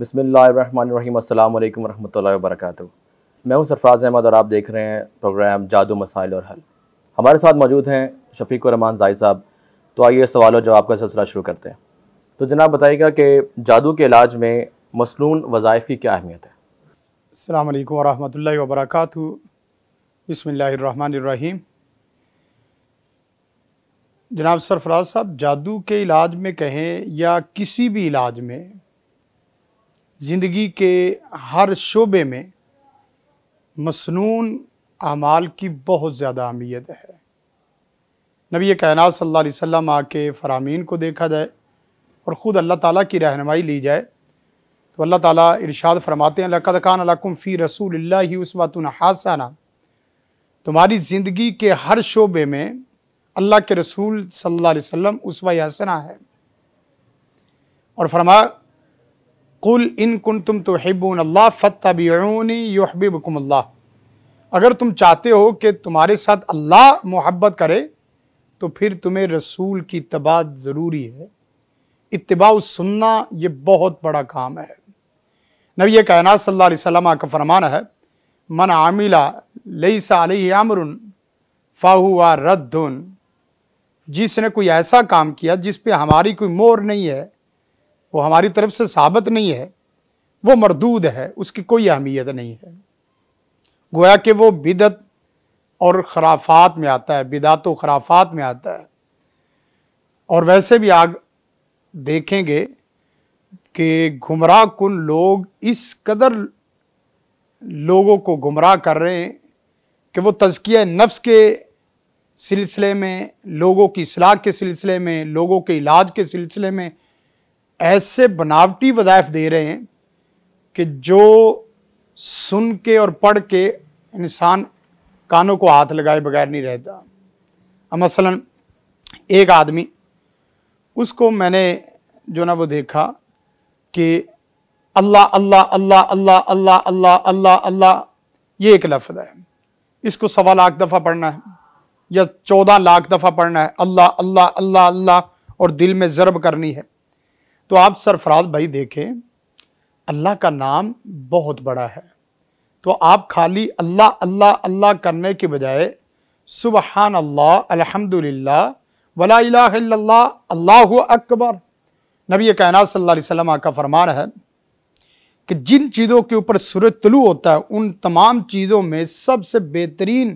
بسم اللہ الرحمن الرحیم السلام علیکم ورحمۃ اللہ وبرکاتہ میں ہوں سرفراز احمد اور آپ دیکھ رہے ہیں پروگرام جادو مسائل اور حل ہمارے ساتھ موجود ہیں شفیق الرحمان زائی صاحب تو آئیے سوال و جواب کا سلسلہ شروع کرتے ہیں تو جناب بتائیے گا کہ جادو کے علاج میں مصنون وظائف کی کیا اہمیت ہے السلام علیکم ورحمۃ اللہ وبرکاتہ بسم اللہ الرحمن الرحیم جناب سرفراز صاحب جادو کے علاج میں کہیں یا کسی بھی علاج میں زندگی کے ہر شعبے میں مصنون اعمال کی بہت زیادہ اہمیت ہے نبی کائنات صلی اللہ علیہ وسلم آ کے فرامین کو دیکھا جائے اور خود اللہ تعالیٰ کی رہنمائی لی جائے تو اللہ تعالیٰ ارشاد فرماتے ہیں لقد کان خان فی رسول اللہ عسوا تُن تمہاری زندگی کے ہر شعبے میں اللہ کے رسول صلی اللہ علیہ وسلم اسوہ حسنہ ہے اور فرمایا قل ان کن تم تو ہیبون اللہ فتح یحب اللہ اگر تم چاہتے ہو کہ تمہارے ساتھ اللہ محبت کرے تو پھر تمہیں رسول کی اتباع ضروری ہے اتباع سننا یہ بہت بڑا کام ہے نبی کائنات صلی اللہ علیہ وسلم کا فرمان ہے من عاملہ لیس علیہ امر فاہو ردن جس نے کوئی ایسا کام کیا جس پہ ہماری کوئی مور نہیں ہے وہ ہماری طرف سے ثابت نہیں ہے وہ مردود ہے اس کی کوئی اہمیت نہیں ہے گویا کہ وہ بدت اور خرافات میں آتا ہے بدعت و خرافات میں آتا ہے اور ویسے بھی آگ دیکھیں گے کہ گمراہ کن لوگ اس قدر لوگوں کو گمراہ کر رہے ہیں کہ وہ تزکیہ نفس کے سلسلے میں لوگوں کی اصلاح کے سلسلے میں لوگوں کے علاج کے سلسلے میں ایسے بناوٹی وظائف دے رہے ہیں کہ جو سن کے اور پڑھ کے انسان کانوں کو ہاتھ لگائے بغیر نہیں رہتا مثلا ایک آدمی اس کو میں نے جو نا وہ دیکھا کہ اللہ اللہ اللہ اللہ اللہ اللہ اللہ اللہ یہ ایک لفظ ہے اس کو سوا لاکھ دفعہ پڑھنا ہے یا چودہ لاکھ دفعہ پڑھنا ہے اللہ اللہ اللہ اللہ اور دل میں ضرب کرنی ہے تو آپ سرفراز بھائی دیکھیں اللہ کا نام بہت بڑا ہے تو آپ خالی اللہ اللہ اللہ کرنے کے بجائے سبحان اللہ الحمدللہ ولا الہ الا اللہ اللہ اکبر نبی کائنات صلی اللہ علیہ وسلم کا فرمان ہے کہ جن چیزوں کے اوپر سورج طلوع ہوتا ہے ان تمام چیزوں میں سب سے بہترین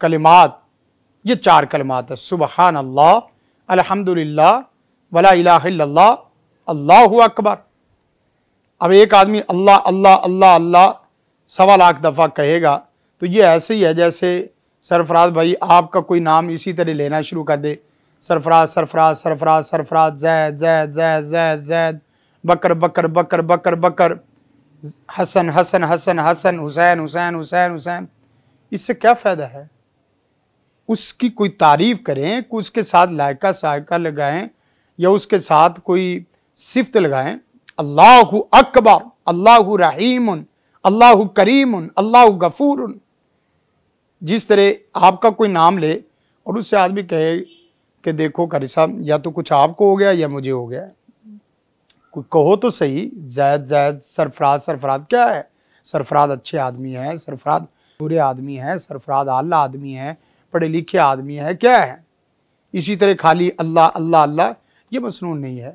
کلمات یہ چار کلمات ہیں سبحان اللہ الحمدللہ ولا الہ الا اللہ اللہ ہوا اکبر اب ایک آدمی اللہ اللہ اللہ اللہ سوال لاکھ دفعہ کہے گا تو یہ ایسے ہی ہے جیسے سرفراز بھائی آپ کا کوئی نام اسی طرح لینا شروع کر دے سرفراز سرفراز سرفراز سرفراز زید زید زید زید زید بکر بکر بکر بکر بکر حسن حسن حسن حسن حسین حسین حسین حسین اس سے کیا فائدہ ہے اس کی کوئی تعریف کریں کوئی اس کے ساتھ لائقہ سائکہ لگائیں یا اس کے ساتھ کوئی صفت لگائیں اللہ اکبر اللہ رحیم اللہ کریم اللہ غفور جس طرح آپ کا کوئی نام لے اور اس سے آدمی کہے کہ دیکھو کاری صاحب یا تو کچھ آپ کو ہو گیا یا مجھے ہو گیا کوئی کہو تو صحیح زید زید سرفراز سرفراد کیا ہے سرفراد اچھے آدمی ہیں سرفراد برے آدمی ہیں سرفراد اعلیٰ آدمی ہیں پڑھے لکھے آدمی ہیں کیا ہے اسی طرح خالی اللہ اللہ اللہ یہ مصنون نہیں ہے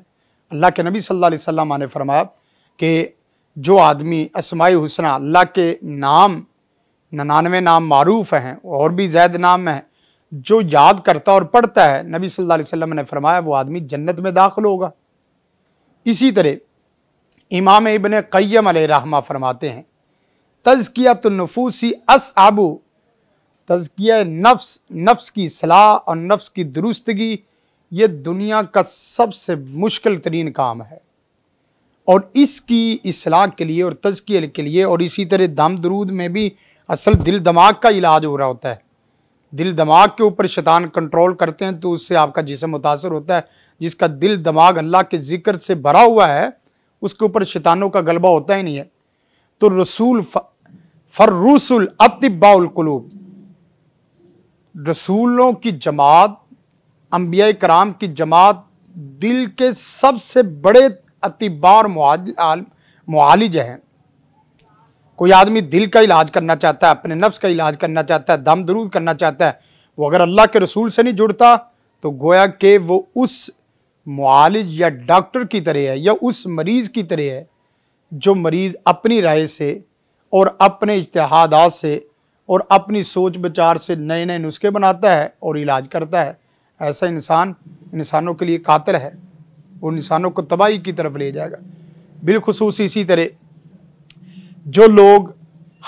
اللہ کے نبی صلی اللہ علیہ وسلم نے فرمایا کہ جو آدمی اسمائی حسنہ اللہ کے نام ننانوے نام معروف ہیں اور بھی زید نام ہیں جو یاد کرتا اور پڑھتا ہے نبی صلی اللہ علیہ وسلم نے فرمایا وہ آدمی جنت میں داخل ہوگا اسی طرح امام ابن قیم علیہ رحمہ فرماتے ہیں تذکیت النفوسی اسعبو تذکیہ تزکیہ نفس نفس کی صلاح اور نفس کی درستگی یہ دنیا کا سب سے مشکل ترین کام ہے اور اس کی اصلاح کے لیے اور تذکیہ کے لیے اور اسی طرح دم درود میں بھی اصل دل دماغ کا علاج ہو رہا ہوتا ہے دل دماغ کے اوپر شیطان کنٹرول کرتے ہیں تو اس سے آپ کا جسم متاثر ہوتا ہے جس کا دل دماغ اللہ کے ذکر سے بھرا ہوا ہے اس کے اوپر شیطانوں کا غلبہ ہوتا ہی نہیں ہے تو رسول فر اطباء القلوب رسولوں کی جماعت انبیاء کرام کی جماعت دل کے سب سے بڑے اتبار معالج ہیں کوئی آدمی دل کا علاج کرنا چاہتا ہے اپنے نفس کا علاج کرنا چاہتا ہے دم درود کرنا چاہتا ہے وہ اگر اللہ کے رسول سے نہیں جڑتا تو گویا کہ وہ اس معالج یا ڈاکٹر کی طرح ہے یا اس مریض کی طرح ہے جو مریض اپنی رائے سے اور اپنے اجتہادات سے اور اپنی سوچ بچار سے نئے نئے نسخے بناتا ہے اور علاج کرتا ہے ایسا انسان انسانوں کے لیے قاتل ہے وہ انسانوں کو تباہی کی طرف لے جائے گا بالخصوص اسی طرح جو لوگ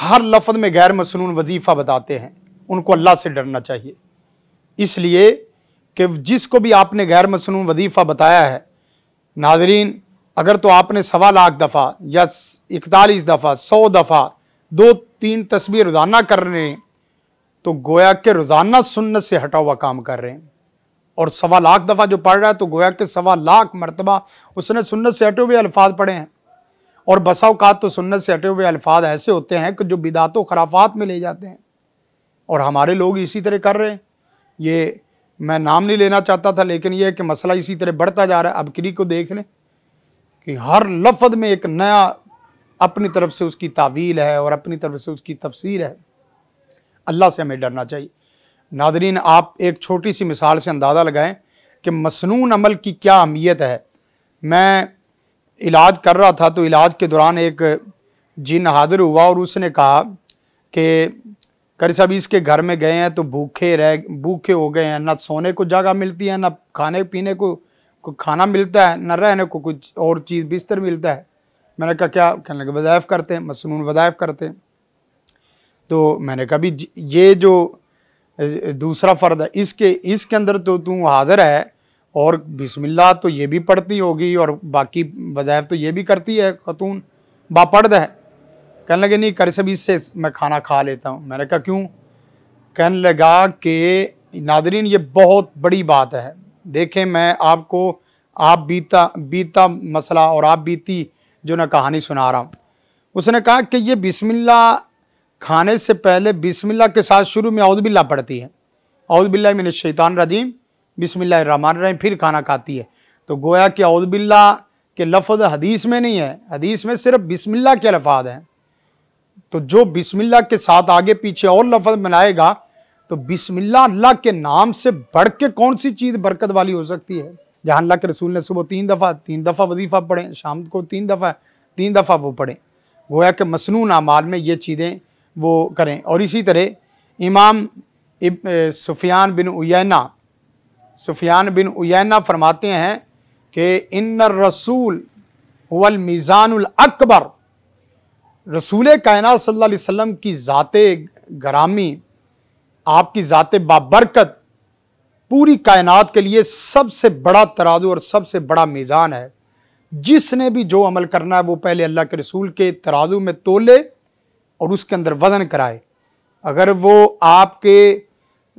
ہر لفظ میں غیر مسنون وظیفہ بتاتے ہیں ان کو اللہ سے ڈرنا چاہیے اس لیے کہ جس کو بھی آپ نے غیر مسنون وظیفہ بتایا ہے ناظرین اگر تو آپ نے سوا لاکھ دفعہ یا اکتالیس دفعہ سو دفعہ دو تین تصویر روزانہ کر رہے ہیں تو گویا کہ روزانہ سنت سے ہٹا ہوا کام کر رہے ہیں اور سوا لاکھ دفعہ جو پڑھ رہا ہے تو گویا کہ سوا لاکھ مرتبہ اس نے سنت سے ہٹے ہوئے الفاظ پڑھے ہیں اور بسا اوقات تو سنت سے ہٹے ہوئے الفاظ ایسے ہوتے ہیں کہ جو بدعت و خرافات میں لے جاتے ہیں اور ہمارے لوگ اسی طرح کر رہے ہیں یہ میں نام نہیں لینا چاہتا تھا لیکن یہ کہ مسئلہ اسی طرح بڑھتا جا رہا ہے اب کری کو دیکھ لیں کہ ہر لفظ میں ایک نیا اپنی طرف سے اس کی تعویل ہے اور اپنی طرف سے اس کی تفسیر ہے اللہ سے ہمیں ڈرنا چاہیے ناظرین آپ ایک چھوٹی سی مثال سے اندازہ لگائیں کہ مصنون عمل کی کیا اہمیت ہے میں علاج کر رہا تھا تو علاج کے دوران ایک جن حاضر ہوا اور اس نے کہا کہ کری صاحب اس کے گھر میں گئے ہیں تو بھوکے رہ بھوکے ہو گئے ہیں نہ سونے کو جگہ ملتی ہے نہ کھانے پینے کو کھانا ملتا ہے نہ رہنے کو کچھ اور چیز بستر ملتا ہے میں نے کہا کیا کہنے کے وظائف کرتے ہیں مصنون وظائف کرتے ہیں تو میں نے کہا بھی یہ جو دوسرا فرد ہے اس کے اس کے اندر تو تم حاضر ہے اور بسم اللہ تو یہ بھی پڑھتی ہوگی اور باقی وظائف تو یہ بھی کرتی ہے خاتون با پڑھ ہے کہنے لگے نہیں کر سب اس سے میں کھانا کھا لیتا ہوں میں نے کہا کیوں کہنے لگا کہ ناظرین یہ بہت بڑی بات ہے دیکھیں میں آپ کو آپ بیتا بیتا مسئلہ اور آپ بیتی جو نا کہانی سنا رہا ہوں اس نے کہا کہ یہ بسم اللہ کھانے سے پہلے بسم اللہ کے ساتھ شروع میں اعوذ باللہ پڑھتی ہے اعوذ باللہ من الشیطان الرجیم بسم اللہ الرحمن الرحیم پھر کھانا کھاتی ہے تو گویا کہ اعوذ باللہ کے لفظ حدیث میں نہیں ہے حدیث میں صرف بسم اللہ کے لفاظ ہیں تو جو بسم اللہ کے ساتھ آگے پیچھے اور لفظ منائے گا تو بسم اللہ اللہ کے نام سے بڑھ کے کون سی چیز برکت والی ہو سکتی ہے جہاں اللہ کے رسول نے صبح تین دفعہ تین دفعہ وظیفہ پڑھیں شام کو تین دفعہ تین دفعہ وہ پڑھیں گویا کہ مصنون اعمال میں یہ چیزیں وہ کریں اور اسی طرح امام سفیان بن این سفیان بن اینا فرماتے ہیں کہ ان الرسول هو المیزان الاکبر رسول کائنات صلی اللہ علیہ وسلم کی ذات گرامی آپ کی ذات بابرکت پوری کائنات کے لیے سب سے بڑا ترازو اور سب سے بڑا میزان ہے جس نے بھی جو عمل کرنا ہے وہ پہلے اللہ کے رسول کے ترازو میں تولے لے اور اس کے اندر وزن کرائے اگر وہ آپ کے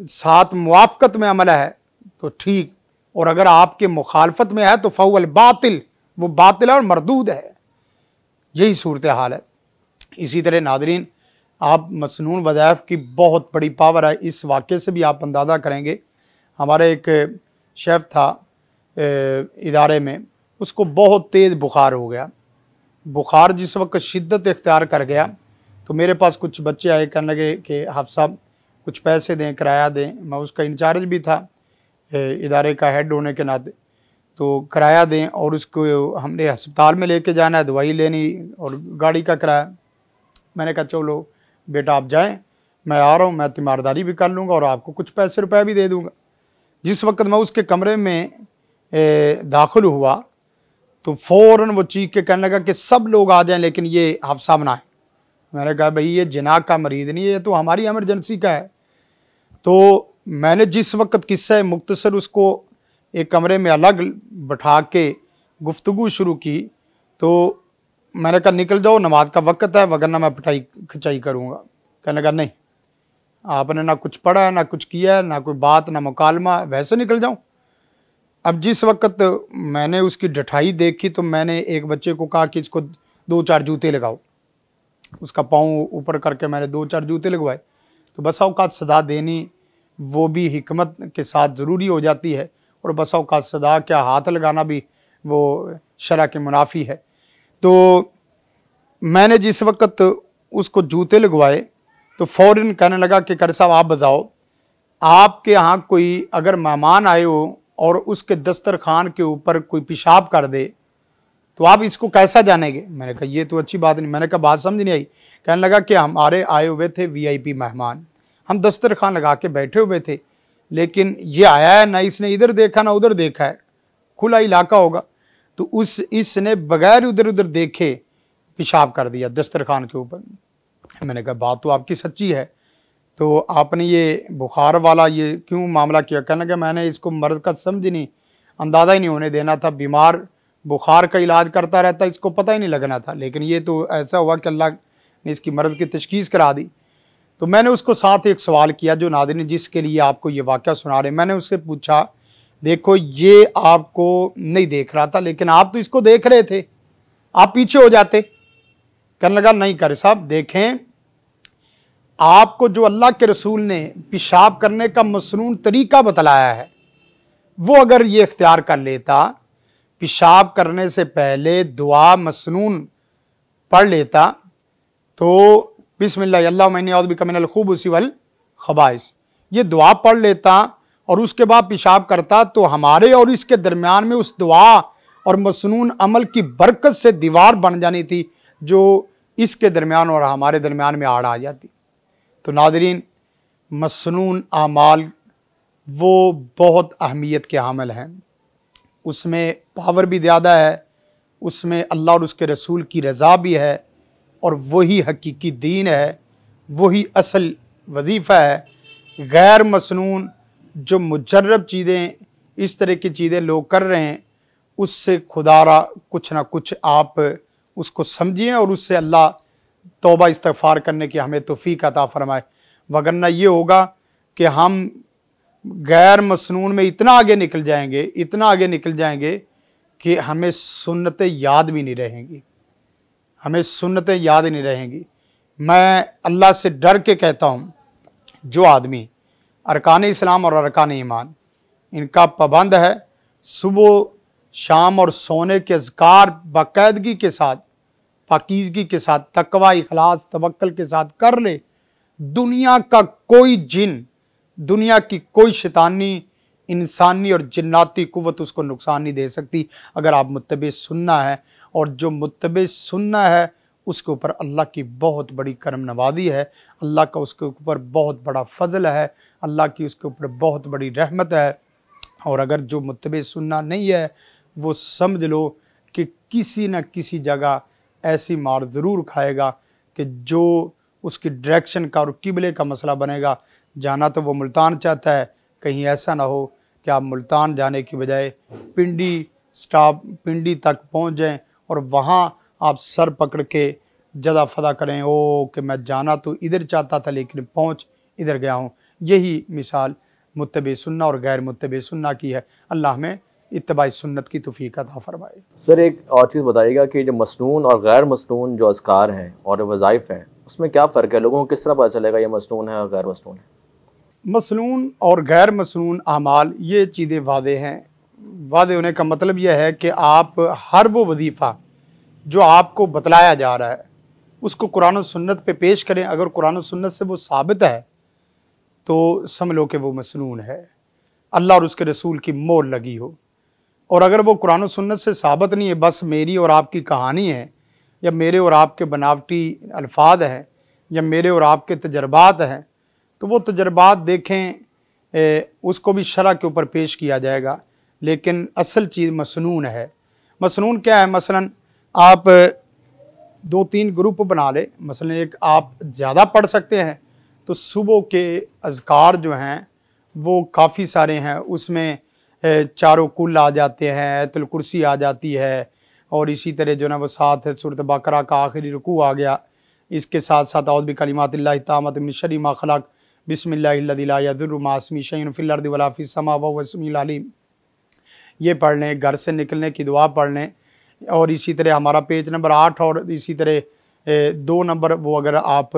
ساتھ موافقت میں عمل ہے تو ٹھیک اور اگر آپ کے مخالفت میں ہے تو فہو الباطل وہ باطل اور مردود ہے یہی صورتحال ہے اسی طرح ناظرین آپ مصنون وظائف کی بہت بڑی پاور ہے اس واقعے سے بھی آپ اندازہ کریں گے ہمارے ایک شیف تھا ادارے میں اس کو بہت تیز بخار ہو گیا بخار جس وقت شدت اختیار کر گیا تو میرے پاس کچھ بچے آئے کہنے لگے کہ صاحب کچھ پیسے دیں کرایہ دیں میں اس کا انچارج بھی تھا ادارے کا ہیڈ ہونے کے ناطے تو کرایہ دیں اور اس کو ہم نے ہسپتال میں لے کے جانا ہے دوائی لینی اور گاڑی کا کرایہ میں نے کہا چلو بیٹا آپ جائیں میں آ رہا ہوں میں تیمارداری بھی کر لوں گا اور آپ کو کچھ پیسے روپے بھی دے دوں گا جس وقت میں اس کے کمرے میں داخل ہوا تو فوراً وہ چیخ کے کہنے لگا کہ سب لوگ آ جائیں لیکن یہ حفصا بنائیں میں نے کہا بھئی یہ جناح کا مریض نہیں یہ تو ہماری ایمرجنسی کا ہے تو میں نے جس وقت قصہ مختصر اس کو ایک کمرے میں الگ بٹھا کے گفتگو شروع کی تو میں نے کہا نکل جاؤ نماز کا وقت ہے وغیرہ میں پٹائی کھچائی کروں گا کہنے کہا نہیں آپ نے نہ کچھ پڑھا ہے نہ کچھ کیا ہے نہ کوئی بات نہ مکالمہ ہے ویسے نکل جاؤں اب جس وقت میں نے اس کی ڈٹھائی دیکھی تو میں نے ایک بچے کو کہا کہ اس کو دو چار جوتے لگاؤ اس کا پاؤں اوپر کر کے میں نے دو چار جوتے لگوائے تو بسا اوقات صدا دینی وہ بھی حکمت کے ساتھ ضروری ہو جاتی ہے اور بسا اوقات صدا کیا ہاتھ لگانا بھی وہ شرح کے منافی ہے تو میں نے جس وقت اس کو جوتے لگوائے تو فوراً کہنے لگا کہ کر صاحب آپ بتاؤ آپ کے ہاں کوئی اگر مہمان آئے ہو اور اس کے دسترخوان کے اوپر کوئی پیشاب کر دے تو آپ اس کو کیسا جانیں گے میں نے کہا یہ تو اچھی بات نہیں میں نے کہا بات سمجھ نہیں آئی کہنے لگا کہ ہم آرے آئے ہوئے تھے وی آئی پی مہمان ہم دسترخوان لگا کے بیٹھے ہوئے تھے لیکن یہ آیا ہے نہ اس نے ادھر دیکھا نہ ادھر دیکھا ہے کھلا علاقہ ہوگا تو اس اس نے بغیر ادھر ادھر دیکھے پیشاب کر دیا دسترخوان کے اوپر میں نے کہا بات تو آپ کی سچی ہے تو آپ نے یہ بخار والا یہ کیوں معاملہ کیا کہنے لگا میں نے اس کو مرد کا سمجھ نہیں اندازہ ہی نہیں ہونے دینا تھا بیمار بخار کا علاج کرتا رہتا اس کو پتہ ہی نہیں لگنا تھا لیکن یہ تو ایسا ہوا کہ اللہ نے اس کی مرض کی تشخیص کرا دی تو میں نے اس کو ساتھ ایک سوال کیا جو ناظرین جس کے لیے آپ کو یہ واقعہ سنا رہے میں نے اس سے پوچھا دیکھو یہ آپ کو نہیں دیکھ رہا تھا لیکن آپ تو اس کو دیکھ رہے تھے آپ پیچھے ہو جاتے کرنے لگا نہیں کرے صاحب دیکھیں آپ کو جو اللہ کے رسول نے پیشاب کرنے کا مصنون طریقہ بتلایا ہے وہ اگر یہ اختیار کر لیتا پیشاب کرنے سے پہلے دعا مسنون پڑھ لیتا تو بسم اللہ اللہ عمینیہ بکا من الخوب وال خبائص یہ دعا پڑھ لیتا اور اس کے بعد پیشاب کرتا تو ہمارے اور اس کے درمیان میں اس دعا اور مسنون عمل کی برکت سے دیوار بن جانی تھی جو اس کے درمیان اور ہمارے درمیان میں آڑ آ جاتی تو ناظرین مسنون اعمال وہ بہت اہمیت کے حامل ہیں اس میں پاور بھی زیادہ ہے اس میں اللہ اور اس کے رسول کی رضا بھی ہے اور وہی حقیقی دین ہے وہی اصل وظیفہ ہے غیر مسنون جو مجرب چیزیں اس طرح کی چیزیں لوگ کر رہے ہیں اس سے خدا را کچھ نہ کچھ آپ اس کو سمجھیں اور اس سے اللہ توبہ استغفار کرنے کی ہمیں توفیق عطا فرمائے وگرنہ یہ ہوگا کہ ہم غیر مسنون میں اتنا آگے نکل جائیں گے اتنا آگے نکل جائیں گے کہ ہمیں سنتیں یاد بھی نہیں رہیں گی ہمیں سنتیں یاد نہیں رہیں گی میں اللہ سے ڈر کے کہتا ہوں جو آدمی ارکان اسلام اور ارکان ایمان ان کا پابند ہے صبح شام اور سونے کے اذکار باقاعدگی کے ساتھ پاکیزگی کے ساتھ تقوی اخلاص توکل کے ساتھ کر لے دنیا کا کوئی جن دنیا کی کوئی شیطانی انسانی اور جناتی قوت اس کو نقصان نہیں دے سکتی اگر آپ متبع سننا ہے اور جو متبع سننا ہے اس کے اوپر اللہ کی بہت بڑی کرم نوازی ہے اللہ کا اس کے اوپر بہت بڑا فضل ہے اللہ کی اس کے اوپر بہت بڑی رحمت ہے اور اگر جو متبع سننا نہیں ہے وہ سمجھ لو کہ کسی نہ کسی جگہ ایسی مار ضرور کھائے گا کہ جو اس کی ڈائریکشن کا اور قبلے کا مسئلہ بنے گا جانا تو وہ ملتان چاہتا ہے کہیں ایسا نہ ہو کہ آپ ملتان جانے کی بجائے پنڈی سٹاپ پنڈی تک پہنچ جائیں اور وہاں آپ سر پکڑ کے جدا فدا کریں او کہ میں جانا تو ادھر چاہتا تھا لیکن پہنچ ادھر گیا ہوں یہی مثال متبع سننا اور غیر متبع سننا کی ہے اللہ ہمیں اتباع سنت کی توفیق عطا فرمائے سر ایک اور چیز بتائیے گا کہ جو مسنون اور غیر مسنون جو اذکار ہیں اور وظائف ہیں اس میں کیا فرق ہے لوگوں کو کس طرح پتہ چلے گا یہ مسنون ہے اور غیر مسنون ہے مسنون اور غیر مسنون اعمال یہ چیزیں واضح ہیں واضح ہونے کا مطلب یہ ہے کہ آپ ہر وہ وظیفہ جو آپ کو بتلایا جا رہا ہے اس کو قرآن و سنت پہ پیش کریں اگر قرآن و سنت سے وہ ثابت ہے تو سمجھ لو کہ وہ مسنون ہے اللہ اور اس کے رسول کی مور لگی ہو اور اگر وہ قرآن و سنت سے ثابت نہیں ہے بس میری اور آپ کی کہانی ہے یا میرے اور آپ کے بناوٹی الفاظ ہیں یا میرے اور آپ کے تجربات ہیں تو وہ تجربات دیکھیں اس کو بھی شرح کے اوپر پیش کیا جائے گا لیکن اصل چیز مسنون ہے مسنون کیا ہے مثلا آپ دو تین گروپ بنا لیں مثلا ایک آپ زیادہ پڑھ سکتے ہیں تو صبح کے اذکار جو ہیں وہ کافی سارے ہیں اس میں چاروں کل آ جاتے ہیں ایت الکرسی آ جاتی ہے اور اسی طرح جو ہے نا وہ ساتھ صورت بقرہ کا آخری رکوع آ گیا اس کے ساتھ ساتھ اور بھی کلمات اللہ تمامت ما خلق بسم اللہ الدلّ یاد العمع شعین فی السماء وهو بسم العلیم یہ پڑھ لیں گھر سے نکلنے دعا پڑھ لیں اور اسی طرح ہمارا پیج نمبر آٹھ اور اسی طرح دو نمبر وہ اگر آپ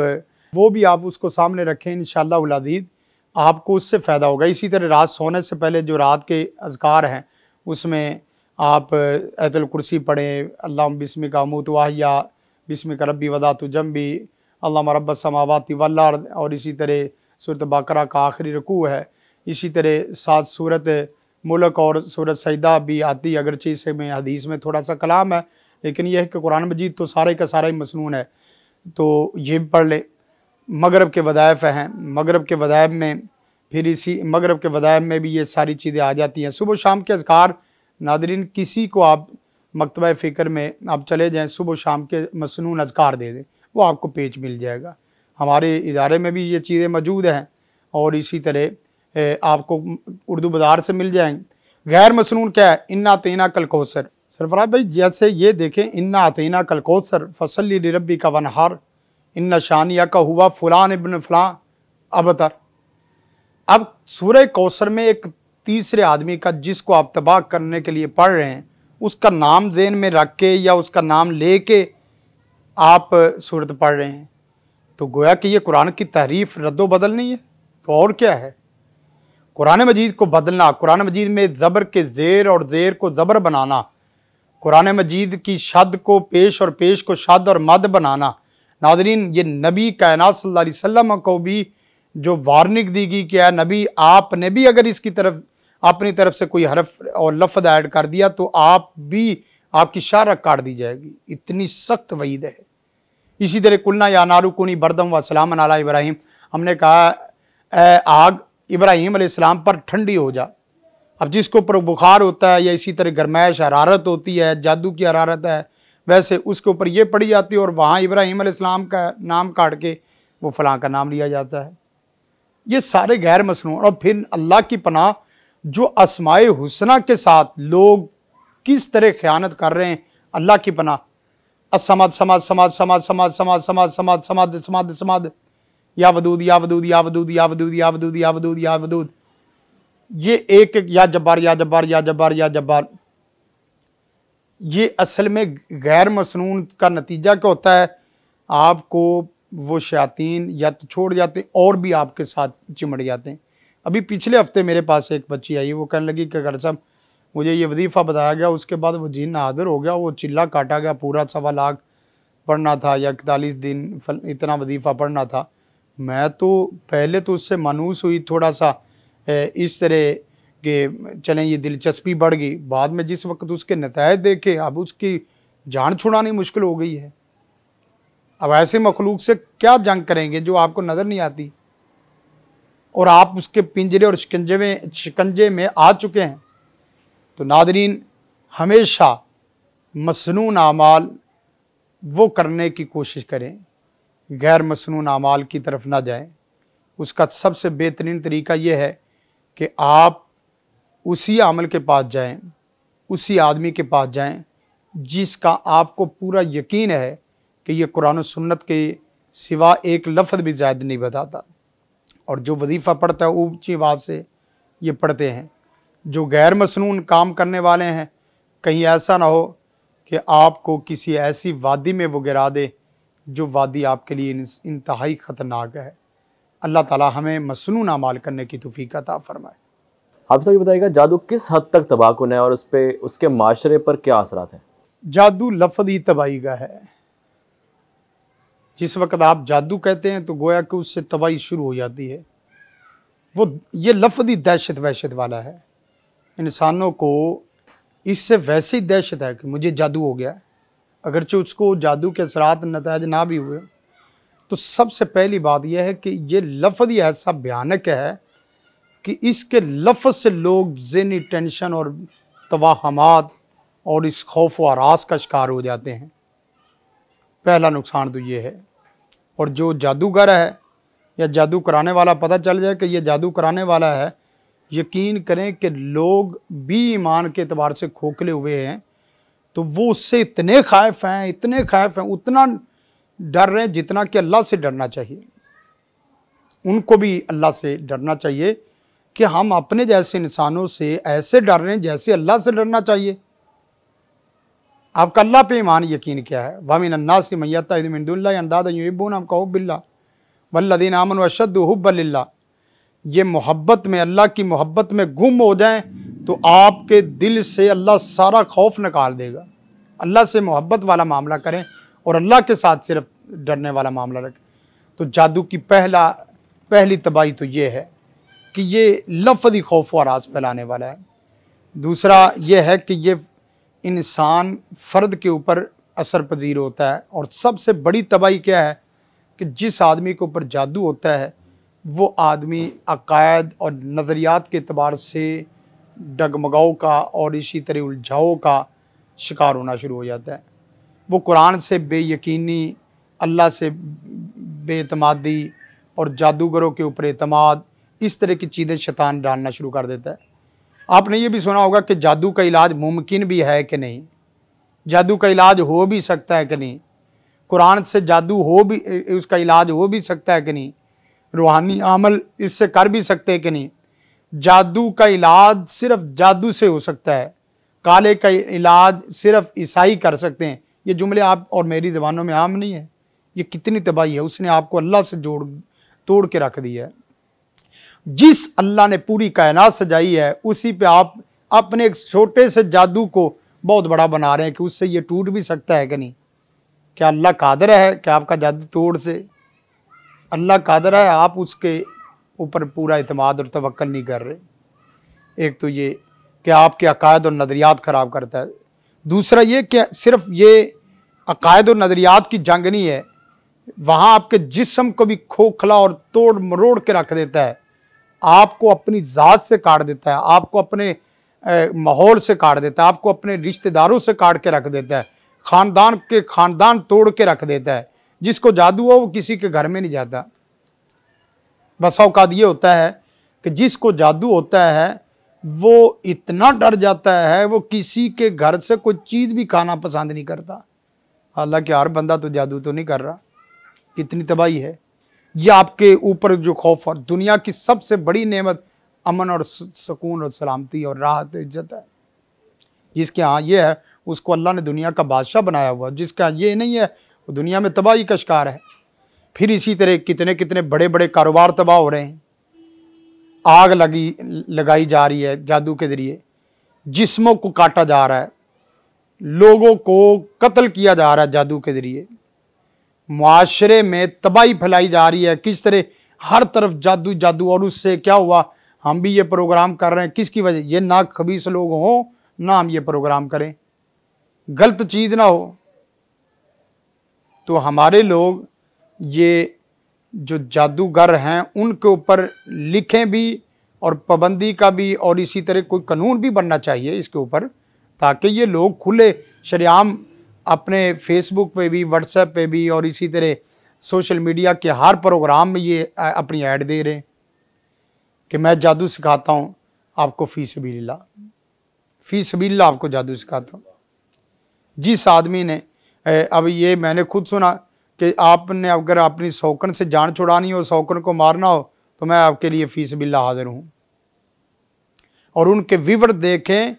وہ بھی آپ اس کو سامنے رکھیں انشاءاللہ شاء اللہ آپ کو اس سے فائدہ ہوگا اسی طرح رات سونے سے پہلے جو رات کے اذکار ہیں اس میں آپ ایت الکرسی پڑھیں اللہ بسم کا واحیہ بسم کا ربی ودا و جمبی اللہ رب السماوات والارض اور اسی طرح صورت باقرہ کا آخری رکوع ہے اسی طرح سات صورت ملک اور صورت سیدہ بھی آتی اگرچہ اس میں حدیث میں تھوڑا سا کلام ہے لیکن یہ ہے کہ قرآن مجید تو سارے کا سارا ہی مصنون ہے تو یہ بھی پڑھ لے مغرب کے وظائف ہیں مغرب کے وظائب میں پھر اسی مغرب کے ودائب میں بھی یہ ساری چیزیں آ جاتی ہیں صبح و شام کے اذکار ناظرین کسی کو آپ مکتبہ فکر میں آپ چلے جائیں صبح و شام کے مصنون اذکار دے دیں وہ آپ کو پیچ مل جائے گا ہمارے ادارے میں بھی یہ چیزیں موجود ہیں اور اسی طرح آپ کو اردو بازار سے مل جائیں غیر مصنون کیا ہے انعطینہ کل کوثر سرفراہ بھائی جیسے یہ دیکھیں انہا تینہ کل کوثر فصل ربی کا ونہار ان شانیہ کا ہوا فلان ابن فلاں ابتر اب سورہ کوثر میں ایک تیسرے آدمی کا جس کو آپ تباہ کرنے کے لیے پڑھ رہے ہیں اس کا نام ذہن میں رکھ کے یا اس کا نام لے کے آپ صورت پڑھ رہے ہیں تو گویا کہ یہ قرآن کی تحریف رد و بدل نہیں ہے تو اور کیا ہے قرآن مجید کو بدلنا قرآن مجید میں زبر کے زیر اور زیر کو زبر بنانا قرآن مجید کی شد کو پیش اور پیش کو شد اور مد بنانا ناظرین یہ نبی کائنات صلی اللہ علیہ وسلم کو بھی جو وارننگ دی گئی اے نبی آپ نے بھی اگر اس کی طرف اپنی طرف سے کوئی حرف اور لفظ ایڈ کر دیا تو آپ بھی آپ کی شارہ کاٹ دی جائے گی اتنی سخت وعید ہے اسی طرح کلنا یا ناروک بردم و سلام علی ابراہیم ہم نے کہا اے آگ ابراہیم علیہ السلام پر ٹھنڈی ہو جا اب جس کو اوپر بخار ہوتا ہے یا اسی طرح گرمائش حرارت ہوتی ہے جادو کی حرارت ہے ویسے اس کے اوپر یہ پڑی جاتی ہے اور وہاں ابراہیم علیہ السلام کا نام کاٹ کے وہ فلاں کا نام لیا جاتا ہے یہ سارے غیر مصنوع اور پھر اللہ کی پناہ جو اسماعی حسنہ کے ساتھ لوگ کس طرح خیانت کر رہے ہیں اللہ کی پناہ اسماد سماد سماد سماد سماد سماد سماد سماد سماد سماد سماد یا ودود یا ودود یا ودود یا ودود یا ودود یا ودود یا ودود یہ ایک یا جبار یا جبار یا جبار یا جبار یہ اصل میں غیر مسنون کا نتیجہ کیا ہوتا ہے آپ کو وہ شیاطین یا تو چھوڑ جاتے ہیں اور بھی آپ کے ساتھ چمڑ جاتے ہیں ابھی پچھلے ہفتے میرے پاس ایک بچی آئی وہ کہنے لگی کہ اگر صاحب مجھے یہ وظیفہ بتایا گیا اس کے بعد وہ جن حاضر ہو گیا وہ چلہ کاٹا گیا پورا سوا لاکھ پڑھنا تھا یا اکتالیس دن اتنا وظیفہ پڑھنا تھا میں تو پہلے تو اس سے مانوس ہوئی تھوڑا سا اس طرح کہ چلیں یہ دلچسپی بڑھ گئی بعد میں جس وقت اس کے نتائج دیکھے اب اس کی جان چھڑانی مشکل ہو گئی ہے اب ایسے مخلوق سے کیا جنگ کریں گے جو آپ کو نظر نہیں آتی اور آپ اس کے پنجرے اور شکنجے میں شکنجے میں آ چکے ہیں تو ناظرین ہمیشہ اعمال وہ کرنے کی کوشش کریں غیر مسنون اعمال کی طرف نہ جائیں اس کا سب سے بہترین طریقہ یہ ہے کہ آپ اسی عمل کے پاس جائیں اسی آدمی کے پاس جائیں جس کا آپ کو پورا یقین ہے کہ یہ قرآن و سنت کے سوا ایک لفظ بھی زائد نہیں بتاتا اور جو وظیفہ پڑھتا ہے اونچی آواز سے یہ پڑھتے ہیں جو غیر مسنون کام کرنے والے ہیں کہیں ایسا نہ ہو کہ آپ کو کسی ایسی وادی میں وہ گرا دے جو وادی آپ کے لیے انتہائی خطرناک ہے اللہ تعالیٰ ہمیں مسنون اعمال کرنے کی توفیق عطا فرمائے توفیقہ یہ بتائیے گا جادو کس حد تک تباہ کن ہے اور اس پہ اس کے معاشرے پر کیا اثرات ہیں جادو لفظ ہی تباہی کا ہے جس وقت آپ جادو کہتے ہیں تو گویا کہ اس سے تباہی شروع ہو جاتی ہے وہ یہ لفظ ہی دہشت وحشت والا ہے انسانوں کو اس سے ویسے ہی دہشت ہے کہ مجھے جادو ہو گیا ہے اگرچہ اس کو جادو کے اثرات نتائج نہ بھی ہوئے تو سب سے پہلی بات یہ ہے کہ یہ لفظ ایسا بھیانک ہے کہ اس کے لفظ سے لوگ ذہنی ٹینشن اور توہمات اور اس خوف و اراض کا شکار ہو جاتے ہیں پہلا نقصان تو یہ ہے اور جو جادوگر ہے یا جادو کرانے والا پتہ چل جائے کہ یہ جادو کرانے والا ہے یقین کریں کہ لوگ بھی ایمان کے اعتبار سے کھوکھلے ہوئے ہیں تو وہ اس سے اتنے خائف ہیں اتنے خائف ہیں اتنا ڈر رہے ہیں جتنا کہ اللہ سے ڈرنا چاہیے ان کو بھی اللہ سے ڈرنا چاہیے کہ ہم اپنے جیسے انسانوں سے ایسے ڈر رہے ہیں جیسے اللہ سے ڈرنا چاہیے آپ کا اللہ پہ ایمان یقین کیا ہے وامن اللہ سے میّّت اللہ انداد ابو اَمْ کا اللَّهِ اللہ آمَنُوا وشدو حب اللہ یہ محبت میں اللہ کی محبت میں گم ہو جائیں تو آپ کے دل سے اللہ سارا خوف نکال دے گا اللہ سے محبت والا معاملہ کریں اور اللہ کے ساتھ صرف ڈرنے والا معاملہ رکھیں تو جادو کی پہلا پہلی تباہی تو یہ ہے کہ یہ لفظی خوف و اراز پھیلانے والا ہے دوسرا یہ ہے کہ یہ انسان فرد کے اوپر اثر پذیر ہوتا ہے اور سب سے بڑی تباہی کیا ہے کہ جس آدمی کے اوپر جادو ہوتا ہے وہ آدمی عقائد اور نظریات کے اعتبار سے ڈگمگاؤ کا اور اسی طرح الجھاؤ کا شکار ہونا شروع ہو جاتا ہے وہ قرآن سے بے یقینی اللہ سے بے اعتمادی اور جادوگروں کے اوپر اعتماد اس طرح کی چیزیں شیطان ڈالنا شروع کر دیتا ہے آپ نے یہ بھی سنا ہوگا کہ جادو کا علاج ممکن بھی ہے کہ نہیں جادو کا علاج ہو بھی سکتا ہے کہ نہیں قرآن سے جادو ہو بھی اس کا علاج ہو بھی سکتا ہے کہ نہیں روحانی عمل اس سے کر بھی سکتے کہ نہیں جادو کا علاج صرف جادو سے ہو سکتا ہے کالے کا علاج صرف عیسائی کر سکتے ہیں یہ جملے آپ اور میری زبانوں میں عام نہیں ہیں یہ کتنی تباہی ہے اس نے آپ کو اللہ سے جوڑ توڑ کے رکھ دی ہے جس اللہ نے پوری کائنات سجائی ہے اسی پہ آپ اپنے ایک چھوٹے سے جادو کو بہت بڑا بنا رہے ہیں کہ اس سے یہ ٹوٹ بھی سکتا ہے کہ نہیں کیا اللہ قادر ہے کہ آپ کا جادو توڑ سے اللہ قادر ہے آپ اس کے اوپر پورا اعتماد اور توقع نہیں کر رہے ایک تو یہ کہ آپ کے عقائد اور نظریات خراب کرتا ہے دوسرا یہ کہ صرف یہ عقائد اور نظریات کی جنگ نہیں ہے وہاں آپ کے جسم کو بھی کھوکھلا اور توڑ مروڑ کے رکھ دیتا ہے آپ کو اپنی ذات سے کاٹ دیتا ہے آپ کو اپنے ماحول سے کاٹ دیتا ہے آپ کو اپنے رشتہ داروں سے کاٹ کے رکھ دیتا ہے خاندان کے خاندان توڑ کے رکھ دیتا ہے جس کو جادو ہو وہ کسی کے گھر میں نہیں جاتا بس اوقات یہ ہوتا ہے کہ جس کو جادو ہوتا ہے وہ اتنا ڈر جاتا ہے وہ کسی کے گھر سے کوئی چیز بھی کھانا پسند نہیں کرتا حالانکہ ہر بندہ تو جادو تو نہیں کر رہا کتنی تباہی ہے یہ آپ کے اوپر جو خوف اور دنیا کی سب سے بڑی نعمت امن اور سکون اور سلامتی اور راحت عزت ہے جس کے ہاں یہ ہے اس کو اللہ نے دنیا کا بادشاہ بنایا ہوا جس کے یہ نہیں ہے وہ دنیا میں تباہی کا شکار ہے پھر اسی طرح کتنے کتنے بڑے بڑے کاروبار تباہ ہو رہے ہیں آگ لگی لگائی جا رہی ہے جادو کے ذریعے جسموں کو کاٹا جا رہا ہے لوگوں کو قتل کیا جا رہا ہے جادو کے ذریعے معاشرے میں تباہی پھیلائی جا رہی ہے کس طرح ہر طرف جادو جادو اور اس سے کیا ہوا ہم بھی یہ پروگرام کر رہے ہیں کس کی وجہ یہ نہ خبیص لوگ ہوں نہ ہم یہ پروگرام کریں غلط چیز نہ ہو تو ہمارے لوگ یہ جو جادوگر ہیں ان کے اوپر لکھیں بھی اور پابندی کا بھی اور اسی طرح کوئی قانون بھی بننا چاہیے اس کے اوپر تاکہ یہ لوگ کھلے شریعام اپنے فیس بک پہ بھی واٹس ایپ پہ بھی اور اسی طرح سوشل میڈیا کے ہر پروگرام میں یہ اپنی ایڈ دے رہے ہیں کہ میں جادو سکھاتا ہوں آپ کو فی سبیل اللہ فی سبیل اللہ آپ کو جادو سکھاتا ہوں جس آدمی نے اب یہ میں نے خود سنا کہ آپ نے اگر اپنی سوکن سے جان چھوڑانی ہو سوکن کو مارنا ہو تو میں آپ کے لیے فیس بل حاضر ہوں اور ان کے ویور دیکھیں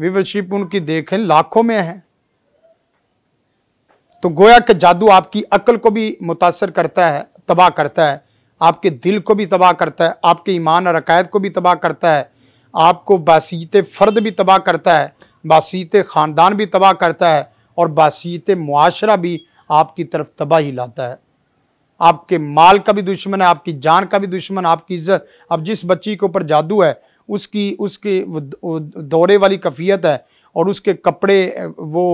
ویورشپ ان کی دیکھیں لاکھوں میں ہے تو گویا کہ جادو آپ کی عقل کو بھی متاثر کرتا ہے تباہ کرتا ہے آپ کے دل کو بھی تباہ کرتا ہے آپ کے ایمان اور عقائد کو بھی تباہ کرتا ہے آپ کو باسیت فرد بھی تباہ کرتا ہے باسیت خاندان بھی تباہ کرتا ہے اور باسیت معاشرہ بھی آپ کی طرف تباہی لاتا ہے آپ کے مال کا بھی دشمن ہے آپ کی جان کا بھی دشمن آپ کی عزت اب جس بچی کے اوپر جادو ہے اس کی اس کے دورے والی کفیت ہے اور اس کے کپڑے وہ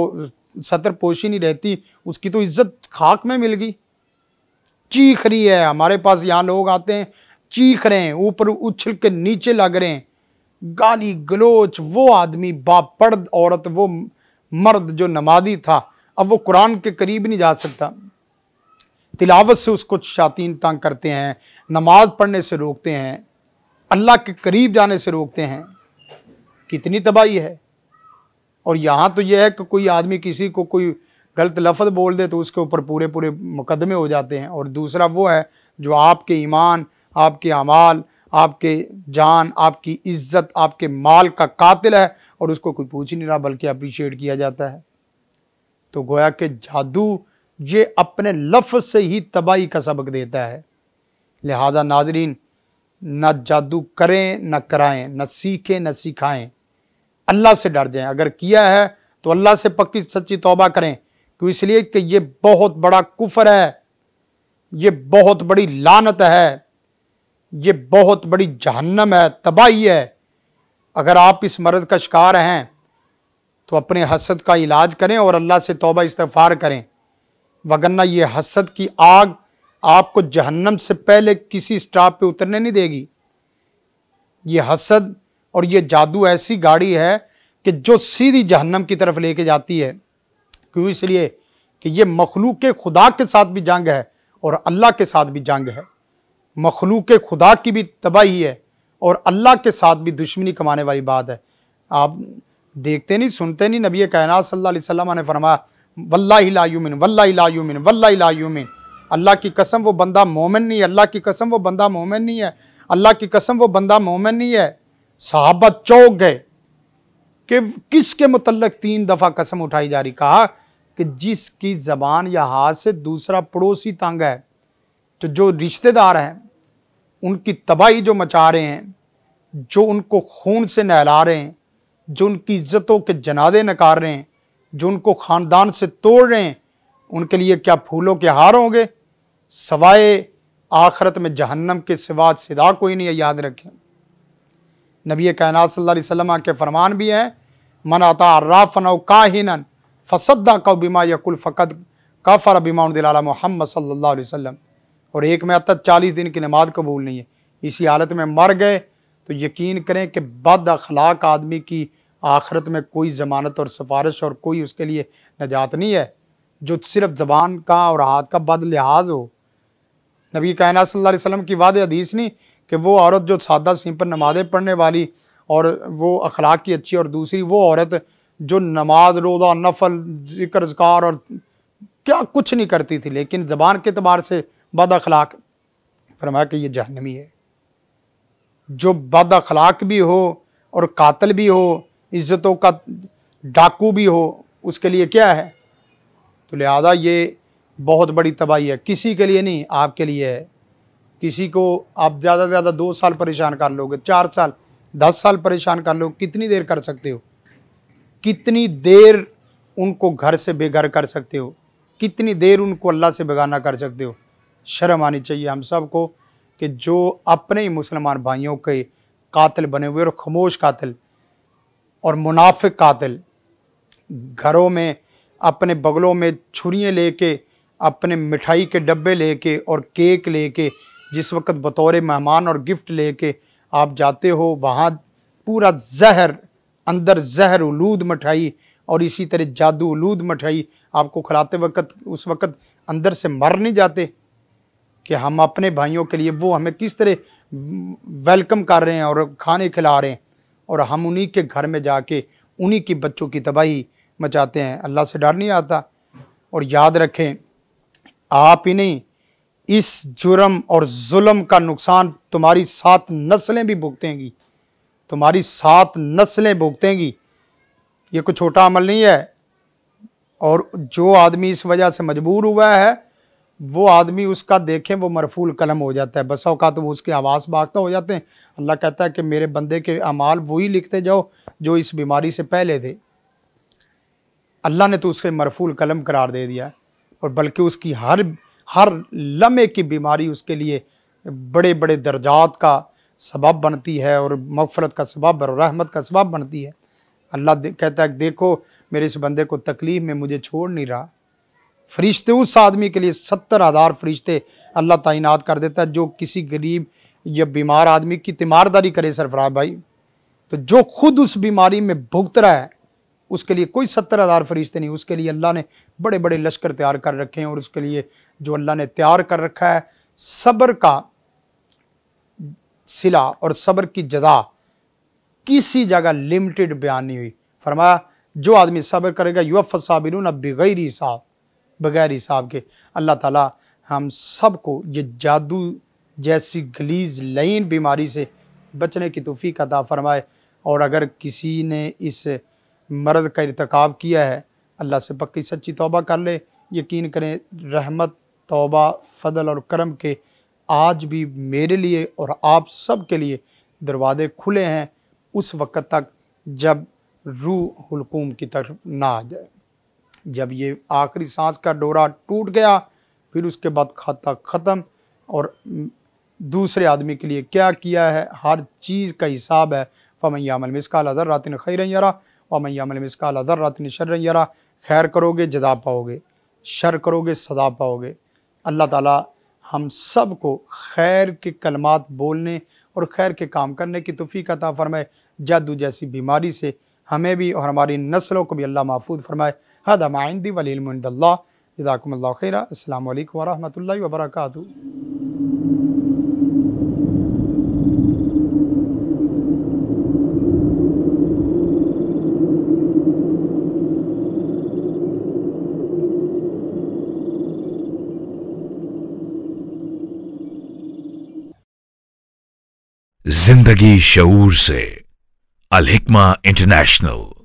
سطر پوشی نہیں رہتی اس کی تو عزت خاک میں مل گئی چیخ رہی ہے ہمارے پاس یہاں لوگ آتے ہیں چیخ رہے ہیں اوپر اچھل کے نیچے لگ رہے ہیں گالی گلوچ وہ آدمی با پرد عورت وہ مرد جو نمازی تھا اب وہ قرآن کے قریب نہیں جا سکتا تلاوت سے اس کو شاطین تنگ کرتے ہیں نماز پڑھنے سے روکتے ہیں اللہ کے قریب جانے سے روکتے ہیں کتنی تباہی ہے اور یہاں تو یہ ہے کہ کوئی آدمی کسی کو کوئی غلط لفظ بول دے تو اس کے اوپر پورے پورے مقدمے ہو جاتے ہیں اور دوسرا وہ ہے جو آپ کے ایمان آپ کے اعمال آپ کے جان آپ کی عزت آپ کے مال کا قاتل ہے اور اس کو کوئی پوچھ ہی نہیں رہا بلکہ اپریشیٹ کیا جاتا ہے تو گویا کہ جادو یہ اپنے لفظ سے ہی تباہی کا سبق دیتا ہے لہذا ناظرین نہ جادو کریں نہ کرائیں نہ سیکھیں نہ سکھائیں اللہ سے ڈر جائیں اگر کیا ہے تو اللہ سے پکی سچی توبہ کریں کیوں اس لیے کہ یہ بہت بڑا کفر ہے یہ بہت بڑی لانت ہے یہ بہت بڑی جہنم ہے تباہی ہے اگر آپ اس مرض کا شکار ہیں تو اپنے حسد کا علاج کریں اور اللہ سے توبہ استغفار کریں وگرنہ یہ حسد کی آگ آپ کو جہنم سے پہلے کسی سٹاپ پہ اترنے نہیں دے گی یہ حسد اور یہ جادو ایسی گاڑی ہے کہ جو سیدھی جہنم کی طرف لے کے جاتی ہے کیوں اس لیے کہ یہ مخلوق خدا کے ساتھ بھی جنگ ہے اور اللہ کے ساتھ بھی جنگ ہے مخلوق خدا کی بھی تباہی ہے اور اللہ کے ساتھ بھی دشمنی کمانے والی بات ہے آپ دیکھتے نہیں سنتے نہیں نبی کائنات صلی اللہ علیہ وسلم نے فرمایا واللہ لا یومن واللہ لا یومن واللہ لا یومن اللہ کی قسم وہ بندہ مومن نہیں ہے اللہ کی قسم وہ بندہ مومن نہیں ہے اللہ کی قسم وہ بندہ مومن نہیں ہے صحابہ چوک گئے کہ کس کے متعلق تین دفعہ قسم اٹھائی جا رہی کہا کہ جس کی زبان یا ہاتھ سے دوسرا پڑوسی تنگ ہے تو جو رشتہ دار ہیں ان کی تباہی جو مچا رہے ہیں جو ان کو خون سے نہلا رہے ہیں جو ان کی عزتوں کے جنازے نکار رہے ہیں جو ان کو خاندان سے توڑ رہے ہیں ان کے لیے کیا پھولوں کے ہار ہوں گے سوائے آخرت میں جہنم کے سوا صدا کوئی نہیں ہے یاد رکھیں نبی کائنات صلی اللہ علیہ وسلم کے فرمان بھی ہیں منع عرافن و کا فصدہ فسد داں قوبیما یا کافر فقت کا محمد صلی اللہ علیہ وسلم اور ایک میں تک چالیس دن کی نماز قبول نہیں ہے اسی حالت میں مر گئے تو یقین کریں کہ بد اخلاق آدمی کی آخرت میں کوئی ضمانت اور سفارش اور کوئی اس کے لیے نجات نہیں ہے جو صرف زبان کا اور ہاتھ کا بد لحاظ ہو نبی کائنہ صلی اللہ علیہ وسلم کی وعد حدیث نہیں کہ وہ عورت جو سادہ پر نمازیں پڑھنے والی اور وہ اخلاق کی اچھی اور دوسری وہ عورت جو نماز روزہ نفل ذکر اذکار اور کیا کچھ نہیں کرتی تھی لیکن زبان کے اعتبار سے بد اخلاق فرمایا کہ یہ جہنمی ہے جو بد اخلاق بھی ہو اور قاتل بھی ہو عزتوں کا ڈاکو بھی ہو اس کے لیے کیا ہے تو لہذا یہ بہت بڑی تباہی ہے کسی کے لیے نہیں آپ کے لیے ہے کسی کو آپ زیادہ سے زیادہ دو سال پریشان کر لو گے چار سال دس سال پریشان کر لو کتنی دیر کر سکتے ہو کتنی دیر ان کو گھر سے بے گھر کر سکتے ہو کتنی دیر ان کو اللہ سے بگانا کر سکتے ہو شرم آنی چاہیے ہم سب کو کہ جو اپنے ہی مسلمان بھائیوں کے قاتل بنے ہوئے اور خموش قاتل اور منافق قاتل گھروں میں اپنے بغلوں میں چھریئں لے کے اپنے مٹھائی کے ڈبے لے کے اور کیک لے کے جس وقت بطور مہمان اور گفٹ لے کے آپ جاتے ہو وہاں پورا زہر اندر زہر علود مٹھائی اور اسی طرح جادو علود مٹھائی آپ کو کھلاتے وقت اس وقت اندر سے مر نہیں جاتے کہ ہم اپنے بھائیوں کے لیے وہ ہمیں کس طرح ویلکم کر رہے ہیں اور کھانے کھلا رہے ہیں اور ہم انہی کے گھر میں جا کے انہی کی بچوں کی تباہی مچاتے ہیں اللہ سے ڈر نہیں آتا اور یاد رکھیں آپ ہی نہیں اس جرم اور ظلم کا نقصان تمہاری سات نسلیں بھی بھگتیں گی تمہاری سات نسلیں بھگتیں گی یہ کوئی چھوٹا عمل نہیں ہے اور جو آدمی اس وجہ سے مجبور ہوا ہے وہ آدمی اس کا دیکھیں وہ مرفول قلم ہو جاتا ہے بس اوقات وہ اس کے آواز باغتا ہو جاتے ہیں اللہ کہتا ہے کہ میرے بندے کے اعمال وہی لکھتے جاؤ جو اس بیماری سے پہلے تھے اللہ نے تو اس کے مرفول قلم قرار دے دیا اور بلکہ اس کی ہر ہر لمحے کی بیماری اس کے لیے بڑے بڑے درجات کا سبب بنتی ہے اور مغفرت کا سبب اور رحمت کا سبب بنتی ہے اللہ کہتا ہے کہ دیکھو میرے اس بندے کو تکلیف میں مجھے چھوڑ نہیں رہا فرشتے اس آدمی کے لیے ستر ہزار فرشتے اللہ تعینات کر دیتا ہے جو کسی غریب یا بیمار آدمی کی تیمارداری کرے سرفراہ بھائی تو جو خود اس بیماری میں بھگت رہا ہے اس کے لیے کوئی ستر ہزار فرشتے نہیں اس کے لیے اللہ نے بڑے بڑے لشکر تیار کر رکھے ہیں اور اس کے لیے جو اللہ نے تیار کر رکھا ہے صبر کا سلا اور صبر کی جدا کسی جگہ لمیٹیڈ بیان نہیں ہوئی فرمایا جو آدمی صبر کرے گا یو صابرون بغیر صاحب بغیر حساب کے اللہ تعالیٰ ہم سب کو یہ جادو جیسی گلیز لین بیماری سے بچنے کی توفیق عطا فرمائے اور اگر کسی نے اس مرض کا ارتکاب کیا ہے اللہ سے پکی سچی توبہ کر لے یقین کریں رحمت توبہ فضل اور کرم کے آج بھی میرے لیے اور آپ سب کے لیے دروازے کھلے ہیں اس وقت تک جب روح حلقوم کی طرف نہ آ جائے جب یہ آخری سانس کا ڈورا ٹوٹ گیا پھر اس کے بعد کھاتا ختم اور دوسرے آدمی کے لیے کیا کیا ہے ہر چیز کا حساب ہے فمن یامن مسکال ادھر راتن خیر خیری فمن رہا فامیام المسال ادر راتِن شر رہی خیر کرو گے جدا پاؤ گے شر کرو گے صدا پاؤ گے اللہ تعالیٰ ہم سب کو خیر کے کلمات بولنے اور خیر کے کام کرنے کی توفیق عطا فرمائے جادو جیسی بیماری سے ہمیں بھی اور ہماری نسلوں کو بھی اللہ محفوظ فرمائے هذا ما عندي والعلم عند الله جزاكم الله خيرا السلام عليكم ورحمة الله وبركاته زندگی شعور سے الحکمہ انٹرنیشنل